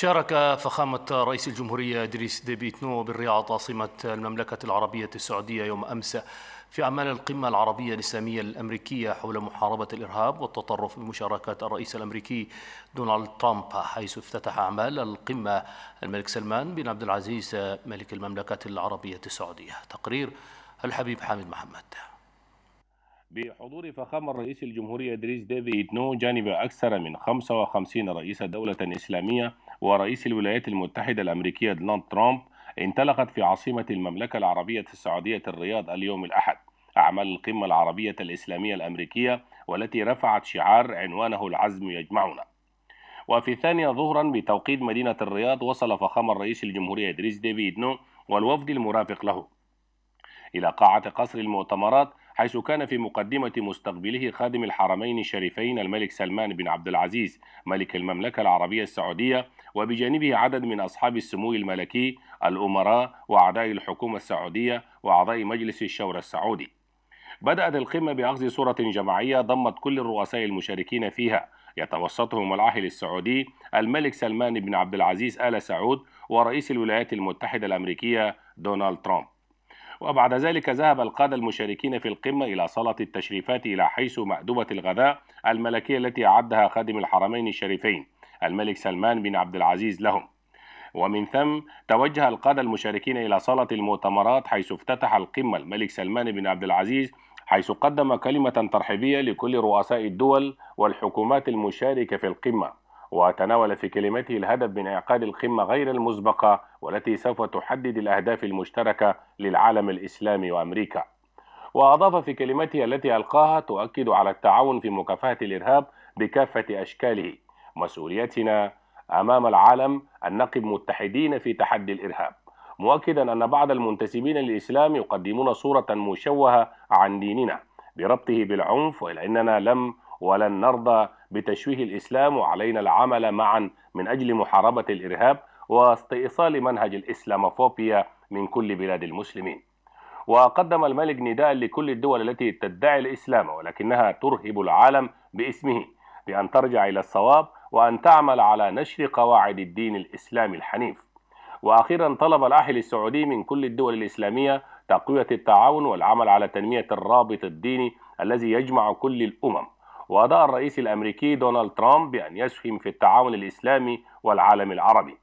شارك فخامة رئيس الجمهورية إدريس ديبيتنو بالرياض عاصمة المملكة العربية السعودية يوم أمس في أعمال القمة العربية الإسلامية الأمريكية حول محاربة الإرهاب والتطرف بمشاركة الرئيس الأمريكي دونالد ترامب حيث افتتح أعمال القمة الملك سلمان بن عبد العزيز ملك المملكة العربية السعودية تقرير الحبيب حامد محمد بحضور فخامة رئيس الجمهورية إدريس ديفيد نو جانب أكثر من 55 رئيس دولة إسلامية ورئيس الولايات المتحدة الأمريكية دونالد ترامب انطلقت في عاصمة المملكة العربية السعودية الرياض اليوم الأحد أعمال القمة العربية الإسلامية الأمريكية والتي رفعت شعار عنوانه العزم يجمعنا وفي الثانية ظهرا بتوقيت مدينة الرياض وصل فخامة الرئيس الجمهورية إدريس ديفيد نو والوفد المرافق له إلى قاعة قصر المؤتمرات حيث كان في مقدمة مستقبله خادم الحرمين الشريفين الملك سلمان بن عبد العزيز ملك المملكة العربية السعودية وبجانبه عدد من أصحاب السمو الملكي الأمراء وأعضاء الحكومة السعودية وأعضاء مجلس الشورى السعودي بدأت القمة بأخذ صورة جماعية ضمت كل الرؤساء المشاركين فيها يتوسطهم العاهل السعودي الملك سلمان بن عبد العزيز آل سعود ورئيس الولايات المتحدة الأمريكية دونالد ترامب وبعد ذلك ذهب القادة المشاركين في القمة إلى صالة التشريفات إلى حيث مأدبة الغذاء الملكية التي أعدها خادم الحرمين الشريفين الملك سلمان بن عبد العزيز لهم ومن ثم توجه القادة المشاركين إلى صالة المؤتمرات حيث افتتح القمة الملك سلمان بن عبد العزيز حيث قدم كلمة ترحيبية لكل رؤساء الدول والحكومات المشاركة في القمة وتناول في كلمته الهدف من إعقاد القمة غير المسبقة والتي سوف تحدد الأهداف المشتركة للعالم الإسلامي وأمريكا وأضاف في كلمته التي ألقاها تؤكد على التعاون في مكافحة الإرهاب بكافة أشكاله مسؤوليتنا أمام العالم أن نقف متحدين في تحدي الإرهاب مؤكدا أن بعض المنتسبين للإسلام يقدمون صورة مشوهة عن ديننا بربطه بالعنف وإلا أننا لم ولن نرضى بتشويه الاسلام وعلينا العمل معا من اجل محاربه الارهاب واستئصال منهج الاسلاموفوبيا من كل بلاد المسلمين. وقدم الملك نداء لكل الدول التي تدعي الاسلام ولكنها ترهب العالم باسمه بان ترجع الى الصواب وان تعمل على نشر قواعد الدين الاسلامي الحنيف. واخيرا طلب الاهل السعودي من كل الدول الاسلاميه تقويه التعاون والعمل على تنميه الرابط الديني الذي يجمع كل الامم وأداء الرئيس الأمريكي دونالد ترامب بأن يسهم في التعاون الإسلامي والعالم العربي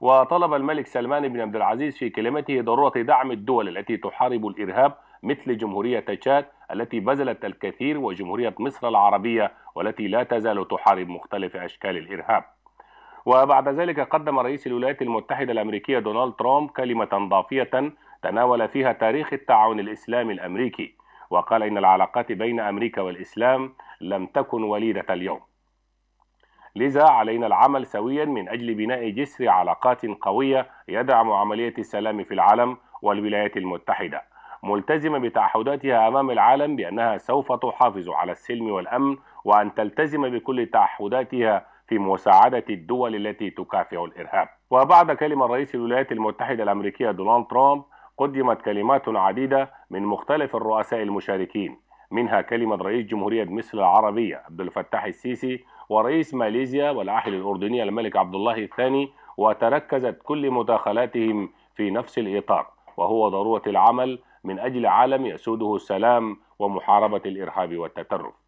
وطلب الملك سلمان بن عبد العزيز في كلمته ضرورة دعم الدول التي تحارب الإرهاب مثل جمهورية تشاد التي بذلت الكثير وجمهورية مصر العربية والتي لا تزال تحارب مختلف أشكال الإرهاب وبعد ذلك قدم رئيس الولايات المتحدة الأمريكية دونالد ترامب كلمة ضافية تناول فيها تاريخ التعاون الإسلامي الأمريكي وقال إن العلاقات بين أمريكا والإسلام لم تكن وليدة اليوم لذا علينا العمل سويا من أجل بناء جسر علاقات قوية يدعم عملية السلام في العالم والولايات المتحدة ملتزمة بتعهداتها أمام العالم بأنها سوف تحافظ على السلم والأمن وأن تلتزم بكل تعهداتها في مساعدة الدول التي تكافح الإرهاب وبعد كلمة رئيس الولايات المتحدة الأمريكية دونالد ترامب قدمت كلمات عديدة من مختلف الرؤساء المشاركين منها كلمة رئيس جمهورية مصر العربية عبد الفتاح السيسي ورئيس ماليزيا والعاهل الأردني الملك عبد الله الثاني وتركزت كل مداخلاتهم في نفس الإطار وهو ضرورة العمل من أجل عالم يسوده السلام ومحاربة الإرهاب والتطرف